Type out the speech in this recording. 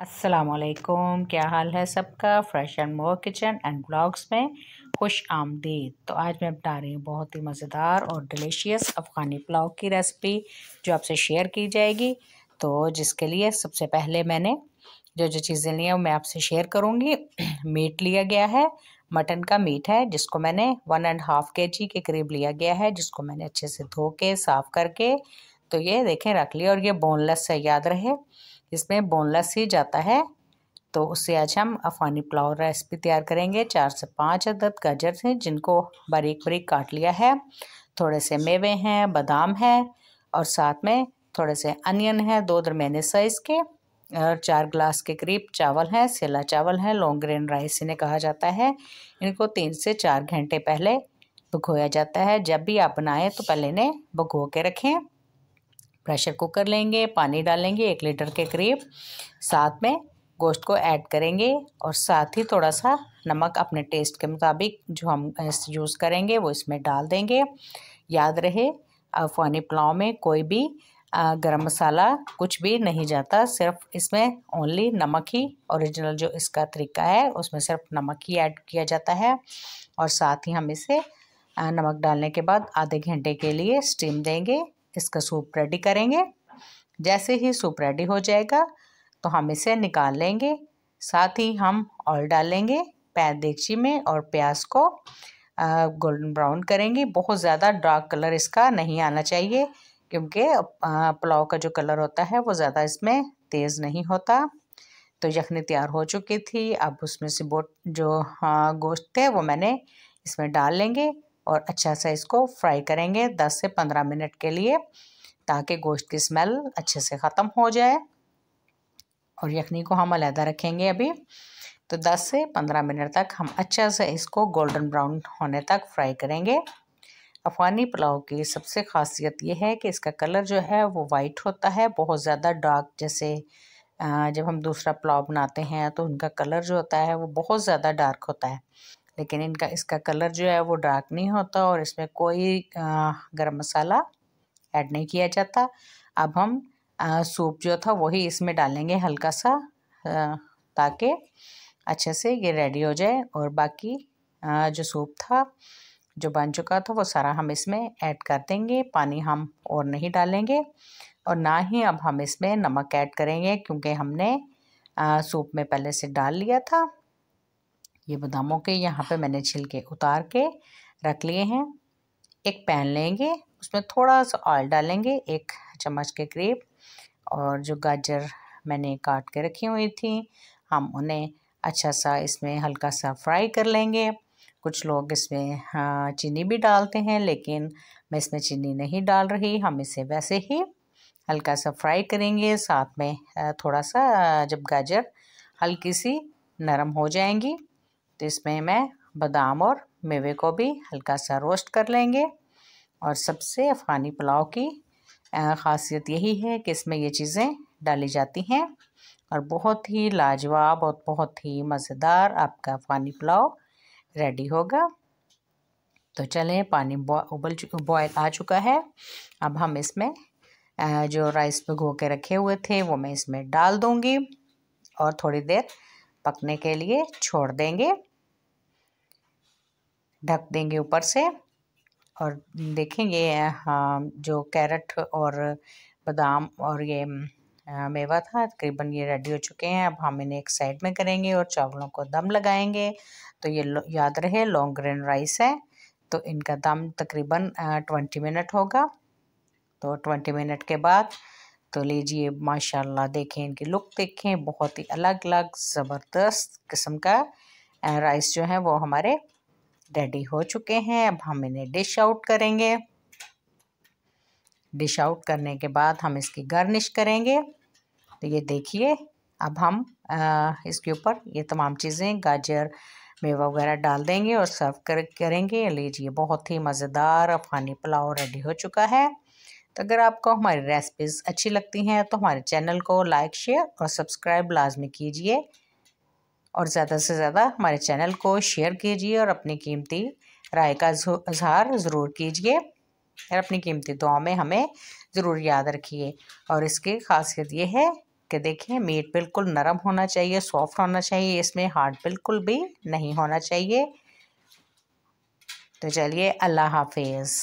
असलकुम क्या हाल है सबका fresh and more kitchen and blogs में खुश आमदीद तो आज मैं बता रही हूँ बहुत ही मज़ेदार और डिलीशियस अफ़गानी पुलाव की रेसिपी जो आपसे शेयर की जाएगी तो जिसके लिए सबसे पहले मैंने जो जो चीज़ें ली हैं मैं आपसे शेयर करूँगी मीट लिया गया है मटन का मीट है जिसको मैंने वन एंड हाफ़ के जी के करीब लिया गया है जिसको मैंने अच्छे से धो के साफ़ करके तो ये देखें रख लिया और ये बोनलेस है याद रहे इसमें बोनलेस ही जाता है तो उससे आज हम अफ़ानी पुलाव रेसिपी तैयार करेंगे चार से पाँच अदद गाजर हैं जिनको बारीक बारीक काट लिया है थोड़े से मेवे हैं बादाम है और साथ में थोड़े से अनियन है दो दरमियाने साइज़ के और चार गिलास के करीब चावल हैं सेला चावल हैं लॉन्ग ग्रेन राइस इन्हें कहा जाता है इनको तीन से चार घंटे पहले भगोया जाता है जब भी आप बनाएं तो पहले इन्हें भगो के रखें प्रेशर कुकर लेंगे पानी डालेंगे एक लीटर के करीब साथ में गोश्त को ऐड करेंगे और साथ ही थोड़ा सा नमक अपने टेस्ट के मुताबिक जो हम यूज़ करेंगे वो इसमें डाल देंगे याद रहे अफवानी पुलाव में कोई भी गरम मसाला कुछ भी नहीं जाता सिर्फ इसमें ओनली नमक ही ओरिजिनल जो इसका तरीका है उसमें सिर्फ नमक ही ऐड किया जाता है और साथ ही हम इसे नमक डालने के बाद आधे घंटे के लिए स्टीम देंगे इसका सूप रेडी करेंगे जैसे ही सूप रेडी हो जाएगा तो हम इसे निकाल लेंगे साथ ही हम ऑयल डालेंगे पैर देगची में और प्याज को गोल्डन ब्राउन करेंगे बहुत ज़्यादा डार्क कलर इसका नहीं आना चाहिए क्योंकि पुलाव का जो कलर होता है वो ज़्यादा इसमें तेज़ नहीं होता तो यखनी तैयार हो चुकी थी अब उसमें से बोट जो हाँ, गोश्त थे वो मैंने इसमें डाल लेंगे और अच्छा सा इसको फ्राई करेंगे दस से पंद्रह मिनट के लिए ताकि गोश्त की स्मेल अच्छे से ख़त्म हो जाए और यखनी को हम अलहदा रखेंगे अभी तो 10 से 15 मिनट तक हम अच्छा से इसको गोल्डन ब्राउन होने तक फ्राई करेंगे अफ़गानी पुलाव की सबसे खासियत यह है कि इसका कलर जो है वो वाइट होता है बहुत ज़्यादा डार्क जैसे जब हम दूसरा पुलाव बनाते हैं तो उनका कलर जो होता है वो बहुत ज़्यादा डार्क होता है लेकिन इनका इसका कलर जो है वो डार्क नहीं होता और इसमें कोई गरम मसाला ऐड नहीं किया जाता अब हम सूप जो था वही इसमें डालेंगे हल्का सा ताकि अच्छे से ये रेडी हो जाए और बाकी जो सूप था जो बन चुका था वो सारा हम इसमें ऐड कर देंगे पानी हम और नहीं डालेंगे और ना ही अब हम इसमें नमक ऐड करेंगे क्योंकि हमने सूप में पहले से डाल लिया था ये बादामों के यहाँ पे मैंने छिलके उतार के रख लिए हैं एक पैन लेंगे उसमें थोड़ा सा ऑयल डालेंगे एक चम्मच के करीब और जो गाजर मैंने काट के रखी हुई थी हम उन्हें अच्छा सा इसमें हल्का सा फ्राई कर लेंगे कुछ लोग इसमें हाँ, चीनी भी डालते हैं लेकिन मैं इसमें चीनी नहीं डाल रही हम इसे वैसे ही हल्का सा फ्राई करेंगे साथ में थोड़ा सा जब गाजर हल्की सी नरम हो जाएंगी तो इसमें मैं बादाम और मेवे को भी हल्का सा रोस्ट कर लेंगे और सबसे अफ़गानी पुलाव की ख़ासियत यही है कि इसमें ये चीज़ें डाली जाती हैं और बहुत ही लाजवाब और बहुत ही मज़ेदार आपका अफ़गानी पुलाव रेडी होगा तो चलें पानी उबल बॉयल आ चुका है अब हम इसमें जो राइस भिगो के रखे हुए थे वो मैं इसमें डाल दूँगी और थोड़ी देर पकने के लिए छोड़ देंगे ढक देंगे ऊपर से और देखेंगे हाँ जो कैरेट और बादाम और ये मेवा था तकरीबन ये रेडी हो चुके हैं अब हम इन्हें एक साइड में करेंगे और चावलों को दम लगाएंगे तो ये याद रहे लॉन्ग ग्रेन राइस है तो इनका दम तकरीबन ट्वेंटी मिनट होगा तो ट्वेंटी मिनट के बाद तो लीजिए माशाल्लाह देखें इनके लुक देखें बहुत ही अलग अलग ज़बरदस्त किस्म का राइस जो है वो हमारे रेडी हो चुके हैं अब हम इन्हें डिश आउट करेंगे डिश आउट करने के बाद हम इसकी गार्निश करेंगे तो ये देखिए अब हम आ, इसके ऊपर ये तमाम चीज़ें गाजर मेवा वगैरह डाल देंगे और सर्व कर करेंगे लीजिए बहुत ही मज़ेदार अफ़ानी पुलाव रेडी हो चुका है तो अगर आपको हमारी रेसिपीज़ अच्छी लगती हैं तो हमारे चैनल को लाइक शेयर और सब्सक्राइब लाजमी कीजिए और ज़्यादा से ज़्यादा हमारे चैनल को शेयर कीजिए और अपनी कीमती राय का इजहार ज़रूर कीजिए और अपनी कीमती दुआ में हमें ज़रूर याद रखिए और इसकी खासियत ये है कि देखिए मीट बिल्कुल नरम होना चाहिए सॉफ्ट होना चाहिए इसमें हार्ड बिल्कुल भी नहीं होना चाहिए तो चलिए अल्लाह हाफिज़